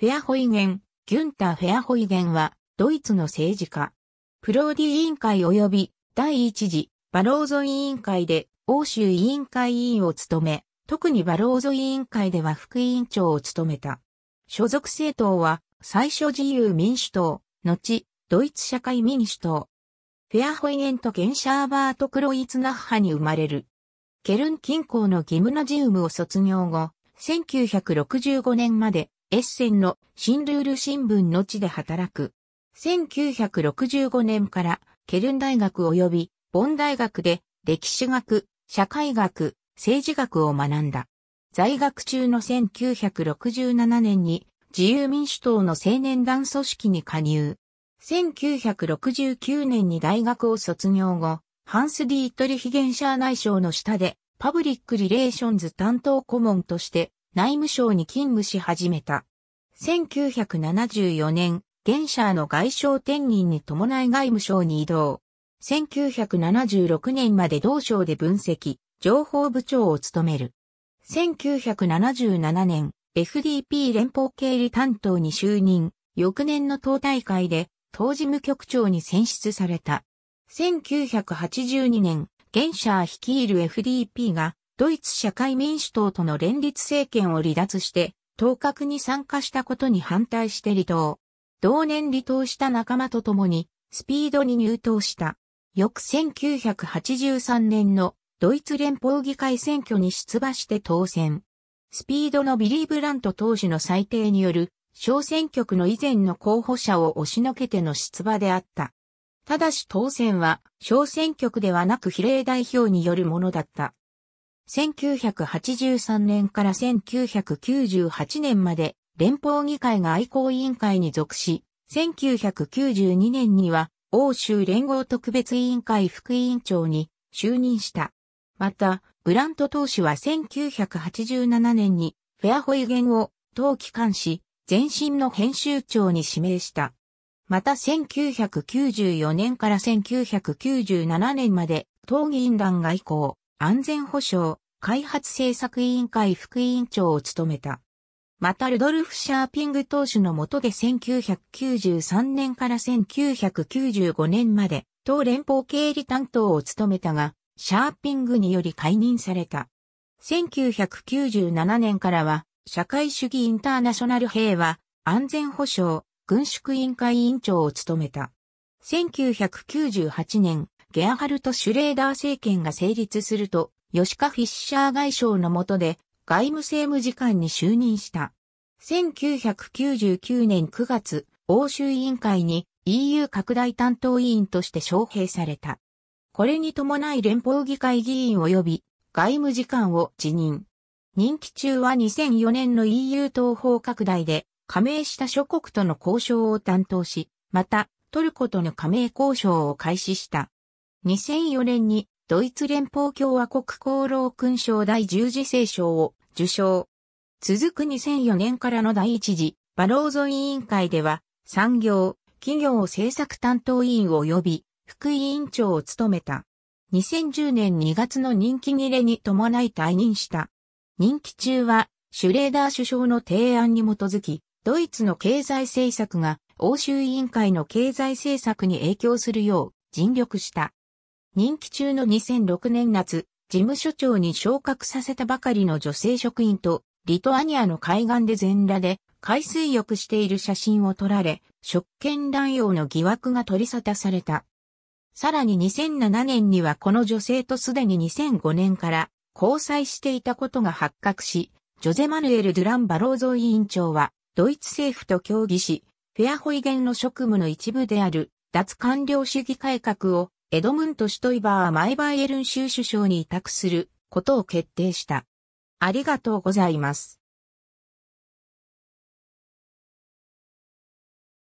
フェアホイゲン、ギュンター・フェアホイゲンは、ドイツの政治家。プローディ委員会及び、第一次、バローゾ委員会で、欧州委員会委員を務め、特にバローゾ委員会では副委員長を務めた。所属政党は、最初自由民主党、後、ドイツ社会民主党。フェアホイゲンとゲンシャーバート・クロイツナッハに生まれる。ケルン近郊のギムナジウムを卒業後、1965年までエッセンの新ルール新聞の地で働く。1965年からケルン大学及びボン大学で歴史学、社会学、政治学を学んだ。在学中の1967年に自由民主党の青年団組織に加入。1969年に大学を卒業後、ハンス・ディートリヒゲンシャー内相の下でパブリック・リレーションズ担当顧問として内務省に勤務し始めた。1974年、現社の外相転任に伴い外務省に移動。1976年まで同省で分析、情報部長を務める。1977年、FDP 連邦経理担当に就任、翌年の党大会で、党事務局長に選出された。1982年、現社率いる FDP がドイツ社会民主党との連立政権を離脱して、当確に参加したことに反対して離党。同年離党した仲間と共に、スピードに入党した。翌1983年のドイツ連邦議会選挙に出馬して当選。スピードのビリー・ブラント当時の裁定による小選挙区の以前の候補者を押しのけての出馬であった。ただし当選は小選挙区ではなく比例代表によるものだった。1983年から1998年まで連邦議会が愛好委員会に属し、1992年には欧州連合特別委員会副委員長に就任した。また、ブラント党首は1987年にフェアホイゲンを当機関紙前身の編集長に指名した。また1994年から1997年まで党議員団外交、安全保障、開発政策委員会副委員長を務めた。またルドルフ・シャーピング党首の下で1993年から1995年まで党連邦経理担当を務めたが、シャーピングにより解任された。1997年からは、社会主義インターナショナル平和、安全保障、軍縮委員会委員長を務めた。1998年、ゲアハルト・シュレーダー政権が成立すると、吉川フィッシャー外相の下で外務政務次官に就任した。1999年9月、欧州委員会に EU 拡大担当委員として招聘された。これに伴い連邦議会議員及び外務次官を辞任。任期中は2004年の EU 東方拡大で加盟した諸国との交渉を担当し、またトルコとの加盟交渉を開始した。2004年にドイツ連邦共和国功労勲章第十次聖章を受賞。続く2004年からの第一次バローゾ委員会では産業、企業政策担当委員及び副委員長を務めた。2010年2月の任期切れに伴い退任した。任期中はシュレーダー首相の提案に基づき、ドイツの経済政策が欧州委員会の経済政策に影響するよう尽力した。任期中の2006年夏、事務所長に昇格させたばかりの女性職員と、リトアニアの海岸で全裸で、海水浴している写真を撮られ、職権乱用の疑惑が取り沙汰された。さらに2007年にはこの女性とすでに2005年から交際していたことが発覚し、ジョゼマヌエル・ドゥラン・バローゾ委員長は、ドイツ政府と協議し、フェアホイゲンの職務の一部である脱官僚主義改革をエドムント・シュトイバーはマイバイエルン州首相に委託することを決定した。ありがとうございます。